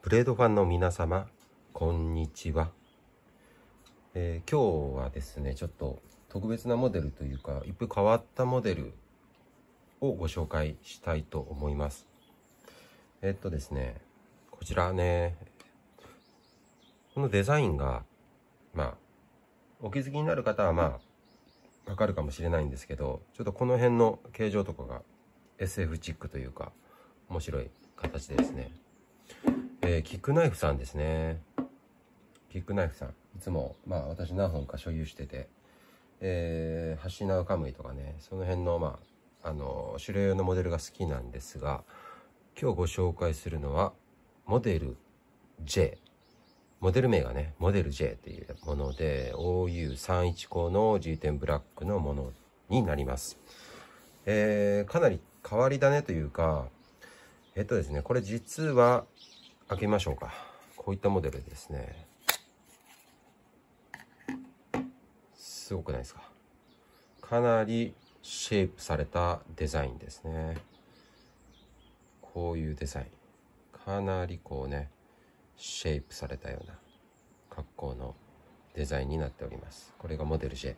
ブレードファンの皆様、こんにちは。えー、今日はですね、ちょっと特別なモデルというか、一風変わったモデルをご紹介したいと思います。えー、っとですね、こちらね、このデザインが、まあ、お気づきになる方はまあ、わかるかもしれないんですけど、ちょっとこの辺の形状とかが SF チックというか、面白い形でですね、えー、キックナイフさんですね。キックナイフさん。いつも、まあ私何本か所有してて、えー、ハシナウカムイとかね、その辺の、まあ、あの、種類用のモデルが好きなんですが、今日ご紹介するのは、モデル J。モデル名がね、モデル J っていうもので、OU31 5の G10 ブラックのものになります。えー、かなり変わり種というか、えっとですね、これ実は、開けましょうか。こういったモデルですね。すごくないですか。かなりシェイプされたデザインですね。こういうデザイン。かなりこうね、シェイプされたような格好のデザインになっております。これがモデル J。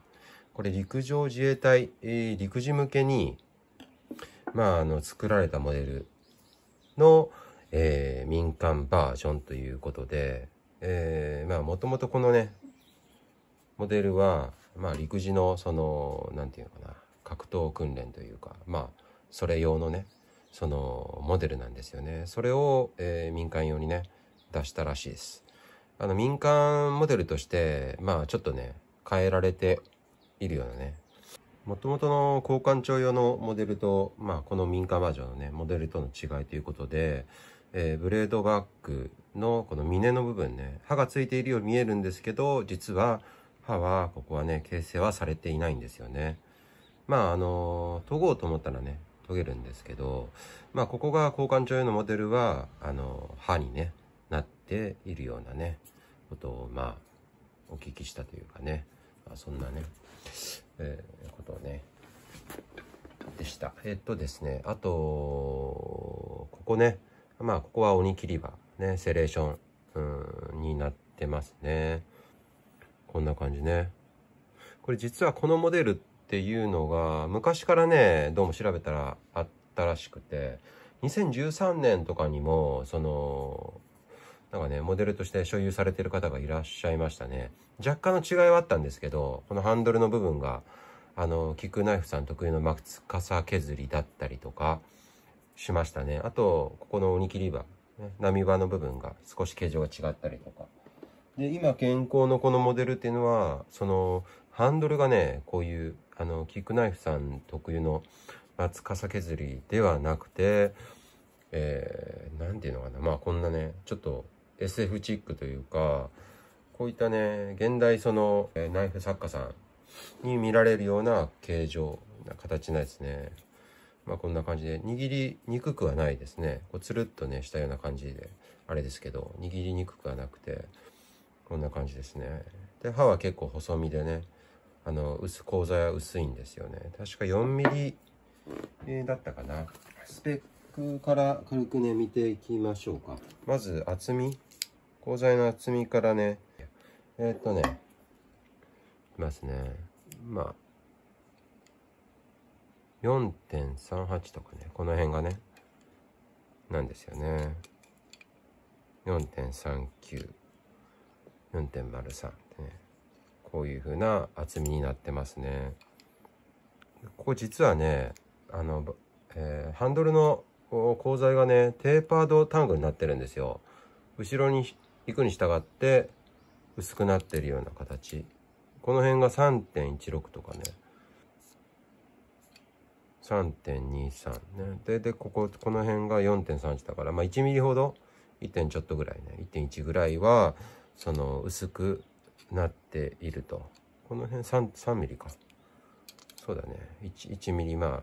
これ陸上自衛隊、えー、陸自向けに、まあ、あの、作られたモデルの、えー、民間バージョンということで、えー、まあ、もともとこのね、モデルは、まあ、陸自の、その、何て言うのかな、格闘訓練というか、まあ、それ用のね、その、モデルなんですよね。それを、えー、民間用にね、出したらしいです。あの、民間モデルとして、まあ、ちょっとね、変えられているようなね、もともとの交換帳用のモデルと、まあ、この民間バージョンのね、モデルとの違いということで、えー、ブレードバッグのこの峰の部分ね、刃がついているように見えるんですけど、実は刃は、ここはね、形成はされていないんですよね。まあ、あの、研ごうと思ったらね、研げるんですけど、まあ、ここが交換帳用のモデルは、あの、刃にね、なっているようなね、ことを、まあ、お聞きしたというかね、まあ、そんなね、えー、ことをね、でした。えっとですね、あと、ここね、まあ、ここは鬼切り場、ね、セレーション、うん、になってますね。こんな感じね。これ実はこのモデルっていうのが、昔からね、どうも調べたらあったらしくて、2013年とかにも、その、なんかね、モデルとして所有されてる方がいらっしゃいましたね。若干の違いはあったんですけど、このハンドルの部分が、あの、キックナイフさん特有のマツカサ削りだったりとか、しましたね。あと、ここのおにぎり場、ね、波場の部分が少し形状が違ったりとか。で、今、健康のこのモデルっていうのは、その、ハンドルがね、こういう、あの、キックナイフさん特有の松笠削りではなくて、えー、なんていうのかな。まあ、こんなね、ちょっと SF チックというか、こういったね、現代その、えナイフ作家さんに見られるような形状、な形なんですね。まあ、こんな感じで、握りにくくはないですね。こうつるっとね、したような感じで、あれですけど、握りにくくはなくて、こんな感じですね。で、刃は結構細身でね、あの、薄、口座は薄いんですよね。確か4ミリだったかな。スペックから軽くね、見ていきましょうか。まず、厚み。鋼材の厚みからね、えー、っとね、いますね。まあ、4.38とかね、この辺がね、なんですよね。4.39、4.03ね、こういう風な厚みになってますね。ここ実はね、あの、えー、ハンドルの鋼材がね、テーパードタングになってるんですよ。後ろに行くに従って薄くなってるような形。この辺が3.16とかね。3.23ねででこここの辺が4.31だからまあ1ミリほど1点ちょっとぐらいね1.1ぐらいはその薄くなっているとこの辺 3, 3ミリかそうだね 1, 1ミリまあ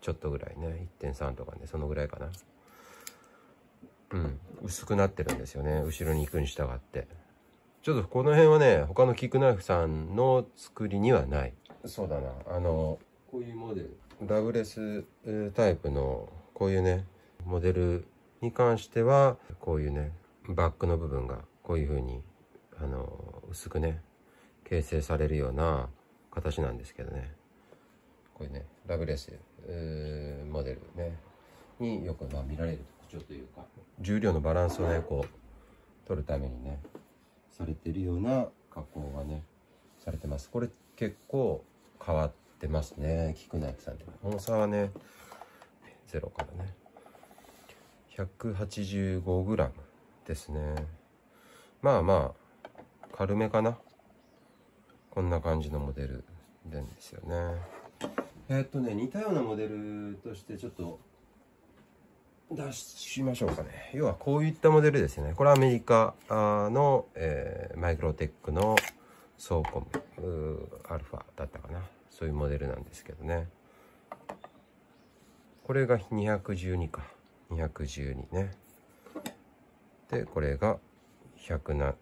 ちょっとぐらいね1.3とかねそのぐらいかなうん薄くなってるんですよね後ろに行くに従ってちょっとこの辺はね他のキックナイフさんの作りにはないそうだなあのこういうモデルラブレスタイプのこういうねモデルに関してはこういうねバックの部分がこういう風にあの薄くね形成されるような形なんですけどねこういうねラブレスモデルねによくま見られる特徴というか重量のバランスをねこう取るためにねされてるような加工がねされてますこれ結構変わっってますね。菊内さんって。重さはね、0からね。185g ですね。まあまあ、軽めかな。こんな感じのモデルでんですよね。えー、っとね、似たようなモデルとしてちょっと出しましょうかね。要はこういったモデルですよね。これはアメリカの、えー、マイクロテックの走行アルファだったかな。そういうモデルなんですけどねこれが212か212ねでこれが180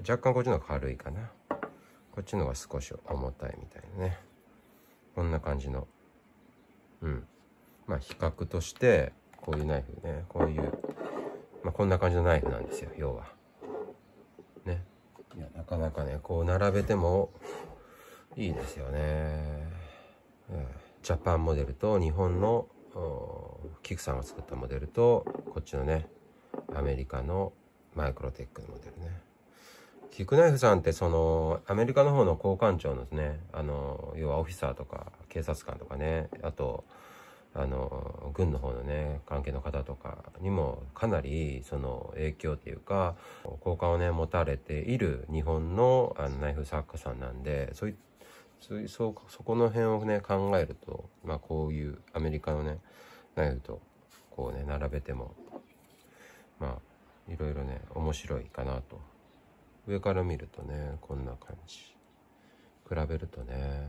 若干こっちの方が軽いかなこっちの方が少し重たいみたいなねこんな感じのうんまあ比較としてこういうナイフねこういう、まあ、こんな感じのナイフなんですよ要はねいやなかなかねこう並べてもいいですよね、うん、ジャパンモデルと日本のキクさんが作ったモデルとこっちのねアメリカのマイクロテックのモデルねキクナイフさんってそのアメリカの方の交換庁のですねあの要はオフィサーとか警察官とかねあとあの軍の方のね関係の方とかにもかなりその影響というか好感をね持たれている日本のあのナイフ作家さんなんでそういっそうそこの辺をね考えると、まあ、こういうアメリカのねナイフとこうね並べてもまあいろいろね面白いかなと上から見るとねこんな感じ比べるとね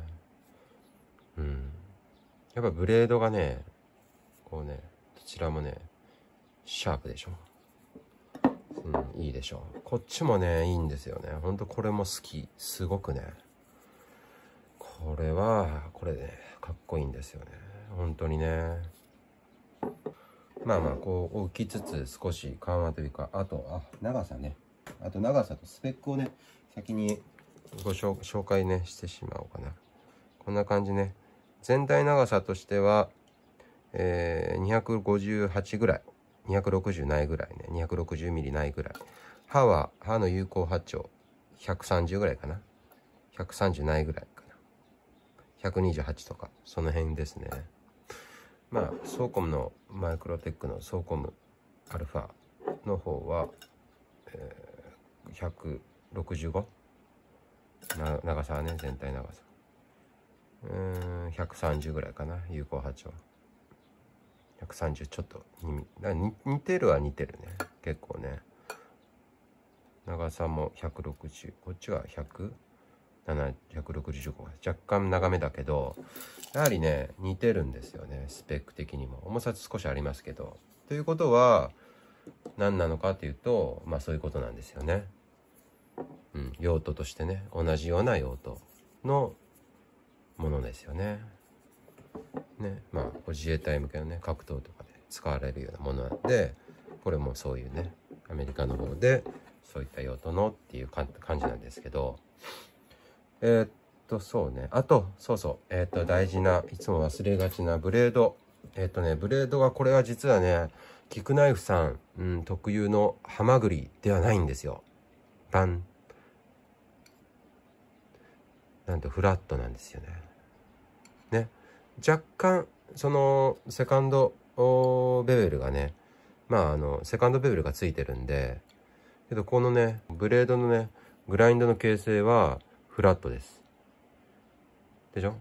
うんやっぱブレードがねこうねどちらもねシャープでしょうん、いいでしょこっちもね、いいんですよね。ほんとこれも好き。すごくね。これは、これね、かっこいいんですよね。本当にね。まあまあ、こう、置きつつ少し緩和というか、あと、あ、長さね。あと長さとスペックをね、先にご紹介ね、してしまおうかな。こんな感じね。全体長さとしては、えー、258ぐらい。260ないぐらいね。260ミリないぐらい。歯は、歯の有効波長、130ぐらいかな。130ないぐらい。128とか、その辺ですね。まあ、ソーコムの、マイクロテックのソーコムアルファの方は、えー、165? な長さはね、全体長さ。うん、130ぐらいかな、有効波長。130ちょっとに似てるは似てるね結構ね長さも160こっちは100 165若干長めだけどやはりね似てるんですよねスペック的にも重さ少しありますけどということは何なのかっていうとまあそういうことなんですよね、うん、用途としてね同じような用途のものですよねねまあこ自衛隊向けのね格闘とかで使われるようなものなんでこれもそういうねアメリカの方でそういった用途のっていう感じなんですけどえー、っと、そうね。あと、そうそう。えー、っと、大事な、いつも忘れがちなブレード。えー、っとね、ブレードが、これは実はね、キクナイフさん、うん、特有のハマグリではないんですよ。バン。なんとフラットなんですよね。ね。若干、その、セカンドベベルがね、まあ、あの、セカンドベベルがついてるんで、けど、このね、ブレードのね、グラインドの形成は、フラットです。でしょ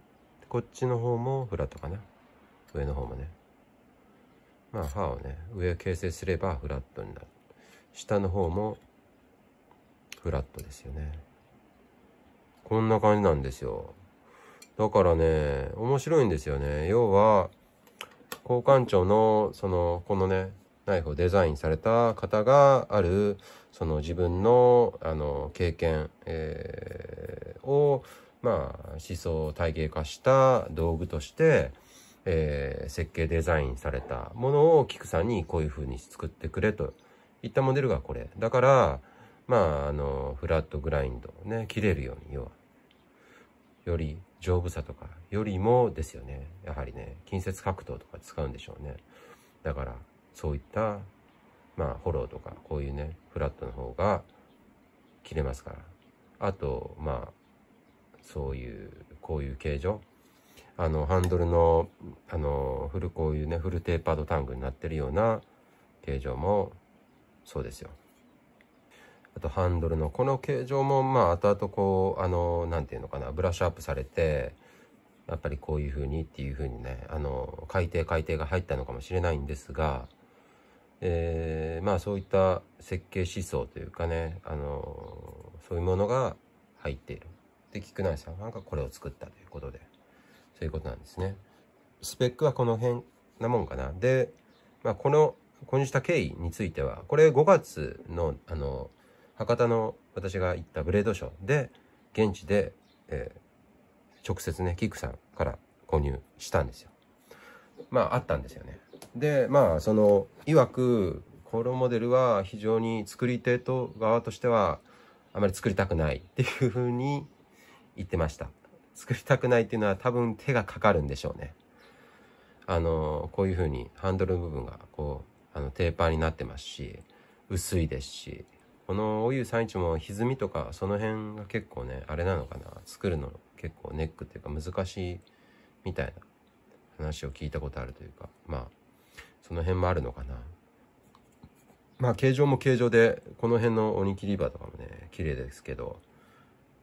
こっちの方もフラットかな。上の方もね。まあ、歯をね、上を形成すればフラットになる。下の方もフラットですよね。こんな感じなんですよ。だからね、面白いんですよね。要は、交換庁の、その、このね、ナイフをデザインされた方があるその自分のあの経験、えー、を、まあ、思想を体系化した道具として、えー、設計デザインされたものを菊さんにこういう風に作ってくれといったモデルがこれだからまああのフラットグラインドね切れるように要はより丈夫さとかよりもですよねやはりね近接格闘とか使うんでしょうねだからそういった、まあ、フォローとか、こういうね、フラットの方が切れますから。あと、まあ、そういう、こういう形状。あの、ハンドルの、あの、フル、こういうね、フルテーパードタングになってるような形状も、そうですよ。あと、ハンドルの、この形状も、まあ、後々こう、あの、なんていうのかな、ブラッシュアップされて、やっぱりこういう風にっていう風にね、あの、改定改定が入ったのかもしれないんですが、えー、まあそういった設計思想というかね、あのー、そういうものが入っている。で、菊内さんなんかこれを作ったということで、そういうことなんですね。スペックはこの辺なもんかな。で、まあこの、購入した経緯については、これ5月の、あの、博多の私が行ったブレードショーで、現地で、えー、直接ね、キックさんから購入したんですよ。まああったんですよね。でまあその曰くこのモデルは非常に作り手と側としてはあまり作りたくないっていうふうに言ってました作りたくないっていうのは多分手がかかるんでしょうねあのこういうふうにハンドルの部分がこうあのテーパーになってますし薄いですしこの OU31 も歪みとかその辺が結構ねあれなのかな作るの結構ネックっていうか難しいみたいな話を聞いたことあるというかまあその辺もあるのかな。まあ形状も形状で、この辺のおにぎりバとかもね、綺麗ですけど、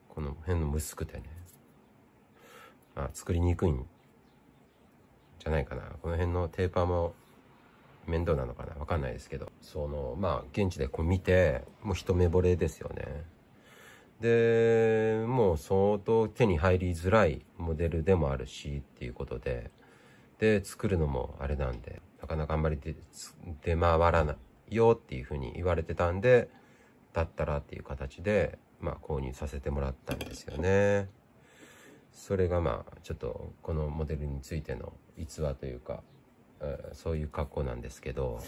この辺の薄くてね、まあ作りにくいんじゃないかな。この辺のテーパーも面倒なのかなわかんないですけど、その、まあ現地でこう見て、もう一目惚れですよね。で、もう相当手に入りづらいモデルでもあるしっていうことで、で、作るのもあれなんで、なかなかあんまり出、出回らないよっていうふうに言われてたんで、だったらっていう形で、まあ購入させてもらったんですよね。それがまあ、ちょっとこのモデルについての逸話というか、えー、そういう格好なんですけど、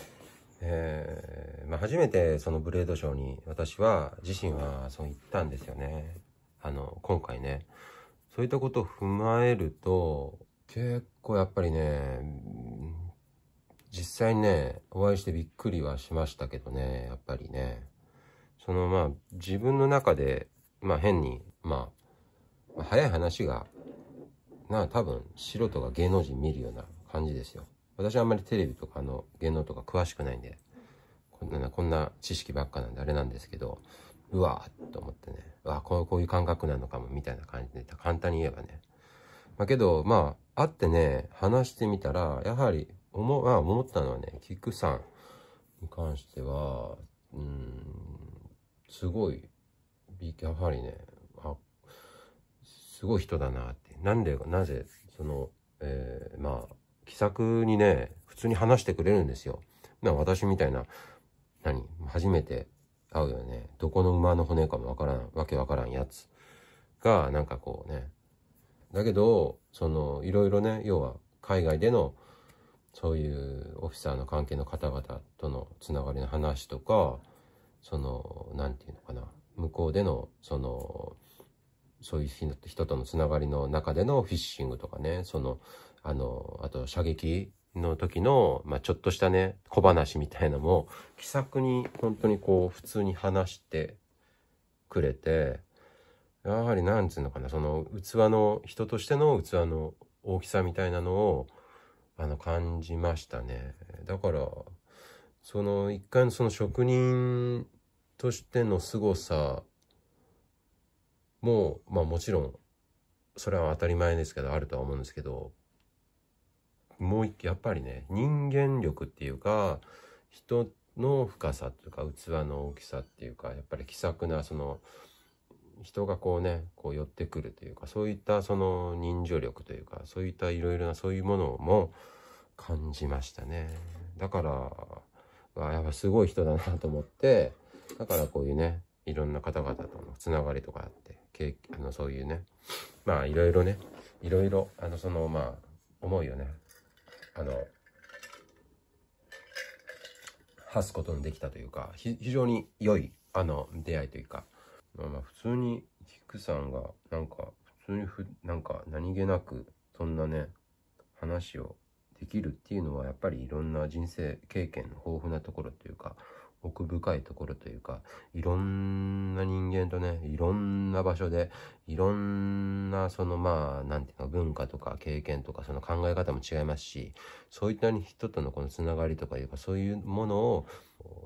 えー、まあ、初めてそのブレードショーに私は自身はそう言ったんですよね。あの、今回ね。そういったことを踏まえると、結構やっぱりね、実際ね、お会いしてびっくりはしましたけどね、やっぱりね。そのまあ、自分の中で、まあ変に、まあ、早い話が、なあ、多分、素人が芸能人見るような感じですよ。私はあんまりテレビとかの芸能とか詳しくないんで、こんな、こんな知識ばっかなんであれなんですけど、うわーと思ってね、わこうこういう感覚なのかも、みたいな感じで、簡単に言えばね。まあけど、まあ、会ってね、話してみたら、やはり、思あ、思ったのはね、キクさんに関しては、うん、すごい、やはりね、あ、すごい人だなって。なんで、なぜ、その、えー、まあ、気さくにね、普通に話してくれるんですよ。な私みたいな、何初めて会うよね。どこの馬の骨かもわからん、わけわからんやつが、なんかこうね。だけど、その、いろいろね、要は、海外での、そういうオフィサーの関係の方々とのつながりの話とか、その、何て言うのかな、向こうでの、その、そういう人とのつながりの中でのフィッシングとかね、その、あの、あと射撃の時の、まあ、ちょっとしたね、小話みたいのも、気さくに本当にこう、普通に話してくれて、やはりなんつうのかな、その器の、人としての器の大きさみたいなのを、あの、感じましたね。だから、その一回のその職人としての凄さも、まあもちろん、それは当たり前ですけど、あるとは思うんですけど、もうやっぱりね、人間力っていうか、人の深さというか、器の大きさっていうか、やっぱり気さくな、その、人がこうねこう寄ってくるというかそういったその人情力というかそういったいろいろなそういうものも感じましたねだからあやっぱすごい人だなと思ってだからこういうねいろんな方々とのつながりとかあってけあのそういうねまあいろいろねいろいろあのそのまあ思いをねあの発すことのできたというか非常に良いあの出会いというかまあ普通に菊さんがなんか普通にふなんか何気なくそんなね話をできるっていうのはやっぱりいろんな人生経験の豊富なところというか奥深いところというかいろんな人間とねいろんな場所でいろんなそのまあ何て言うか文化とか経験とかその考え方も違いますしそういった人とのこのつながりとかいうかそういうものを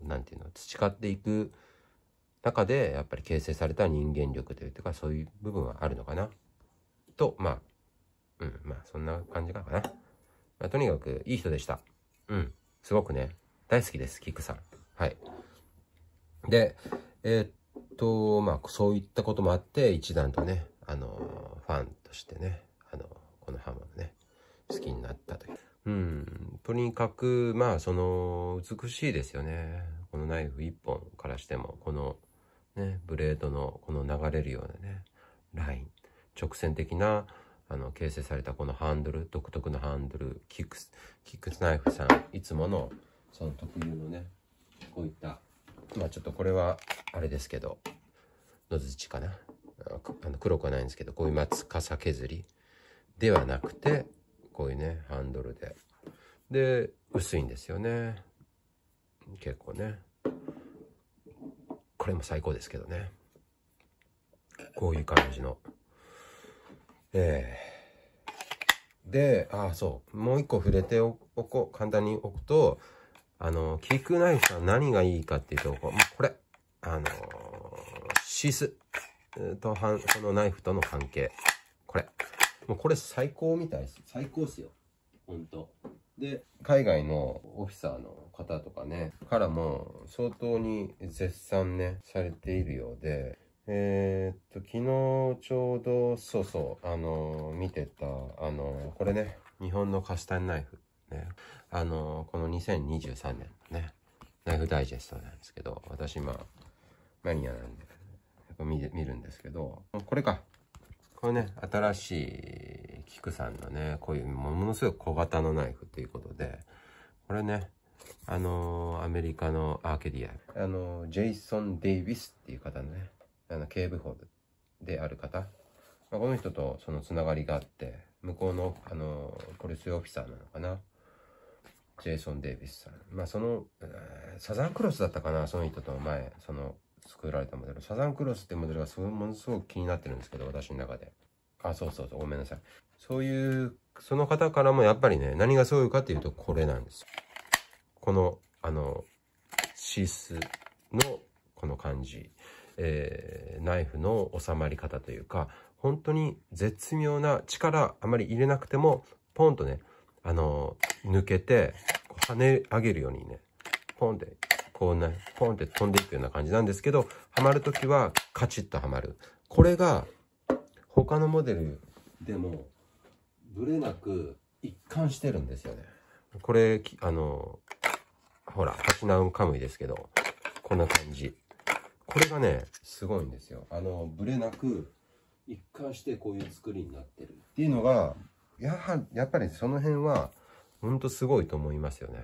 何て言うの培っていく中でやっぱり形成された人間力というかそういう部分はあるのかなとまあうんまあそんな感じかな、まあ、とにかくいい人でしたうんすごくね大好きですキックさんはいでえー、っとまあそういったこともあって一段とねあのファンとしてねあのこのハモのね好きになったといううんとにかくまあその美しいですよねこのナイフ1本からしてもこのね、ブレードのこの流れるようなね、ライン、直線的な、あの、形成されたこのハンドル、独特のハンドル、キックス、キックスナイフさん、いつもの、その特有のね、こういった、まあちょっとこれは、あれですけど、野ちかな。あの黒くはないんですけど、こういう松傘削りではなくて、こういうね、ハンドルで。で、薄いんですよね。結構ね。れも最高ですけどね。こういう感じの。えー、で、あ、あ、そう。もう一個触れておこう。簡単に置くと、あの、キックナイフさん何がいいかっていうと、これ、あの、シスとはん、のナイフとの関係。これ。もうこれ最高みたいです。最高っすよ。ほんと。で、海外のオフィサーの方とかね、からも相当に絶賛ね、されているようで、えー、っと、昨日ちょうど、そうそう、あの見てた、あのこれね、日本のカスタンナイフ、ね、あのこの2023年のね、ナイフダイジェストなんですけど、私今、マニアなんで、やっぱ見見るんですけど、これか。これね、新しいキクさんのね、こういうものすごい小型のナイフということで、これね、あのー、アメリカのアーケディア。あのー、ジェイソン・デイビスっていう方のね、あの、警部補である方。まあ、この人とそのつながりがあって、向こうの、あのー、ポリスオフィサーなのかな。ジェイソン・デイビスさん。まあ、その、サザンクロスだったかな、その人と前、その、作られたモデル。サザンクロスってモデルがすごものすごく気になってるんですけど、私の中で。あ、そうそうそう、ごめんなさい。そういう、その方からもやっぱりね、何がすごいかっていうと、これなんですよ。この、あの、シースのこの感じ、えー、ナイフの収まり方というか、本当に絶妙な力あまり入れなくても、ポンとね、あの、抜けて、跳ね上げるようにね、ポンって、こうね、ポンって飛んでいくような感じなんですけど、はまるときはカチッとはまる。これが、他のモデルでも、ブレなく一貫してるんですよね。これ、あの、ほら、ハチナウンカムイですけど、こんな感じ。これがね、すごいんですよ。あの、ブレなく、一貫してこういう作りになってる。っていうのが、やは、やっぱりその辺は、ほんとすごいと思いますよね。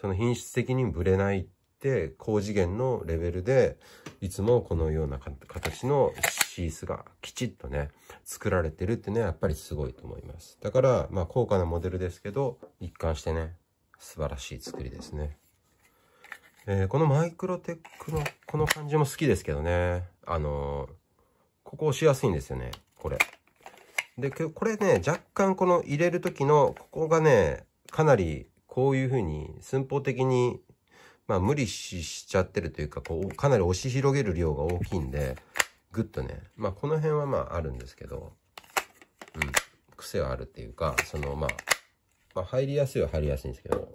その品質的にブレないって、高次元のレベルで、いつもこのような形のシースがきちっとね、作られてるってね、やっぱりすごいと思います。だから、まあ高価なモデルですけど、一貫してね、素晴らしい作りですね。えー、このマイクロテックのこの感じも好きですけどね。あのー、ここ押しやすいんですよね。これ。で、これね、若干この入れる時の、ここがね、かなりこういう風に寸法的に、まあ無理しちゃってるというか、こう、かなり押し広げる量が大きいんで、ぐっとね、まあこの辺はまああるんですけど、うん、癖はあるっていうか、そのまあ、まあ、入りやすいは入りやすいんですけど、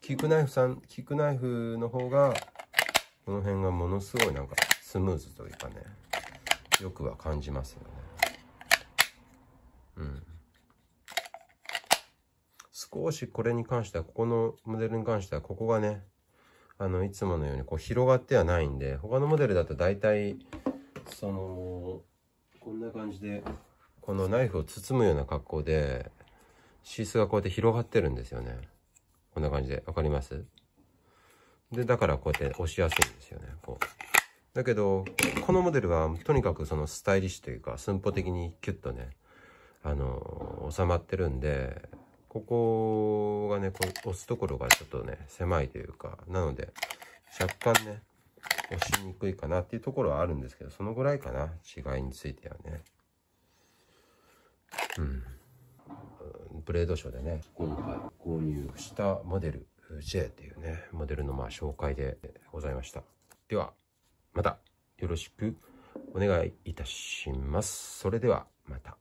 キックナイフさん、キックナイフの方が、この辺がものすごいなんかスムーズというかね、よくは感じますよね。うん。少しこれに関しては、ここのモデルに関しては、ここがね、あの、いつものようにこう広がってはないんで、他のモデルだと大体、その、こんな感じで、このナイフを包むような格好で、シースがこうやって広がってるんですよね。こんな感じで。わかりますで、だからこうやって押しやすいんですよね。こう。だけど、このモデルはとにかくそのスタイリッシュというか、寸法的にキュッとね、あの、収まってるんで、ここがね、こう押すところがちょっとね、狭いというか、なので、若干ね、押しにくいかなっていうところはあるんですけど、そのぐらいかな、違いについてはね。うん。ブレードショーでね、今回購入したモデル J っていうね、モデルのまあ紹介でございました。では、またよろしくお願いいたします。それではまた。